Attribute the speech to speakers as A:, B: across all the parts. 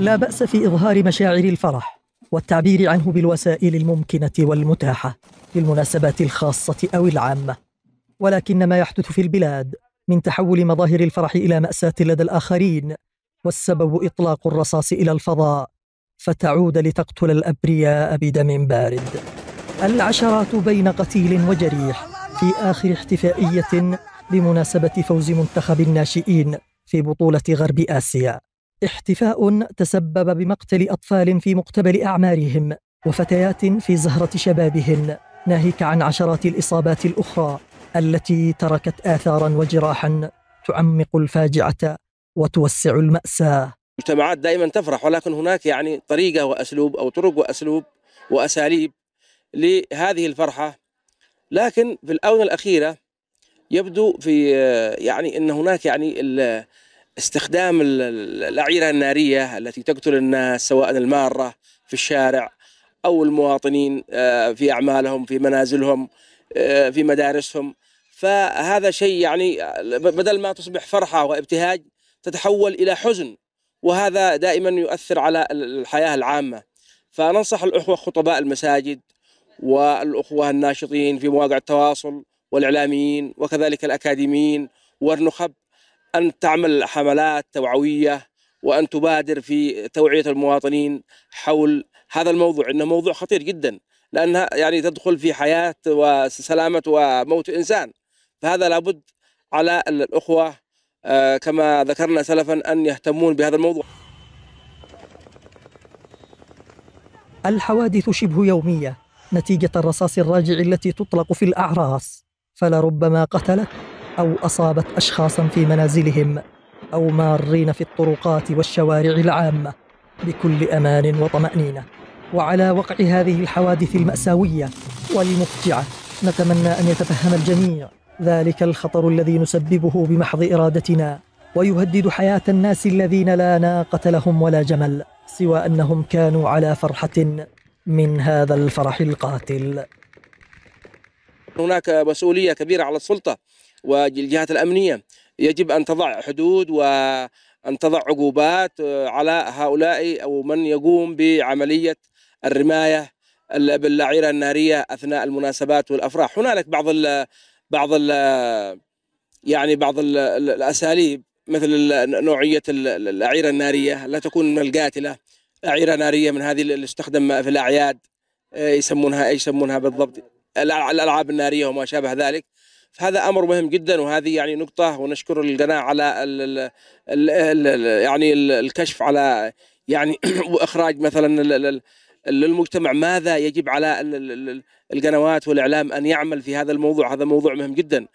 A: لا بأس في إظهار مشاعر الفرح والتعبير عنه بالوسائل الممكنة والمتاحة للمناسبات الخاصة أو العامة ولكن ما يحدث في البلاد من تحول مظاهر الفرح إلى مأساة لدى الآخرين والسبب إطلاق الرصاص إلى الفضاء فتعود لتقتل الأبرياء بدم بارد العشرات بين قتيل وجريح في آخر احتفائية بمناسبة فوز منتخب الناشئين في بطولة غرب آسيا احتفاء تسبب بمقتل اطفال في مقتبل اعمارهم وفتيات في زهره شبابهن ناهيك عن عشرات الاصابات الاخرى التي تركت اثارا وجراحا تعمق الفاجعه وتوسع الماساه
B: المجتمعات دائما تفرح ولكن هناك يعني طريقه واسلوب او طرق واسلوب واساليب لهذه الفرحه لكن في الاونه الاخيره يبدو في آه، يعني ان هناك يعني استخدام الأعيرة النارية التي تقتل الناس سواء المارة في الشارع أو المواطنين آه، في أعمالهم في منازلهم آه، في مدارسهم فهذا شيء يعني آه، بدل ما تصبح فرحة وابتهاج تتحول إلى حزن وهذا دائما يؤثر على الحياة العامة فننصح الأخوة خطباء المساجد والأخوة الناشطين في مواقع التواصل والإعلاميين وكذلك الأكاديميين والنخب أن تعمل حملات توعوية وأن تبادر في توعية المواطنين حول هذا الموضوع إنه موضوع خطير جدا لأنها يعني تدخل في حياة وسلامة وموت إنسان فهذا لابد على الأخوة آه، كما ذكرنا سلفا أن يهتمون بهذا الموضوع
A: الحوادث شبه يومية نتيجة الرصاص الراجع التي تطلق في الأعراس فلربما قتلت أو أصابت أشخاصا في منازلهم أو مارين في الطرقات والشوارع العامة بكل أمان وطمأنينة وعلى وقع هذه الحوادث المأساوية والمفجعة نتمنى أن يتفهم الجميع ذلك الخطر الذي نسببه بمحض إرادتنا ويهدد حياة الناس الذين لا ناقة لهم ولا جمل سوى أنهم كانوا على فرحة من هذا الفرح القاتل
B: هناك مسؤولية كبيرة على السلطة والجهات الأمنية يجب أن تضع حدود وأن تضع عقوبات آه، على هؤلاء أو من يقوم بعملية الرماية باللاعيرة النارية أثناء المناسبات والأفراح هنالك بعض الـ بعض الـ يعني بعض الـ الأساليب مثل نوعية الأعيرة النارية لا تكون من القاتلة أعيرة نارية من هذه اللي تستخدم في الأعياد آه، يسمونها ايش يسمونها بالضبط الالعاب الناريه وما شابه ذلك فهذا امر مهم جدا وهذه يعني نقطه ونشكر القناه على الـ الـ الـ الـ يعني الكشف على يعني واخراج مثلا للمجتمع ماذا يجب على القنوات والاعلام ان يعمل في هذا الموضوع هذا موضوع مهم جدا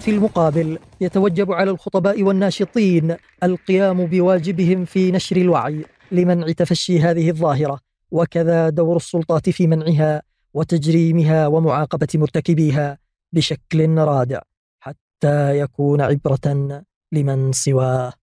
A: في المقابل يتوجب على الخطباء والناشطين القيام بواجبهم في نشر الوعي لمنع تفشي هذه الظاهره وكذا دور السلطات في منعها وتجريمها ومعاقبه مرتكبيها بشكل رادع حتى يكون عبره لمن سواه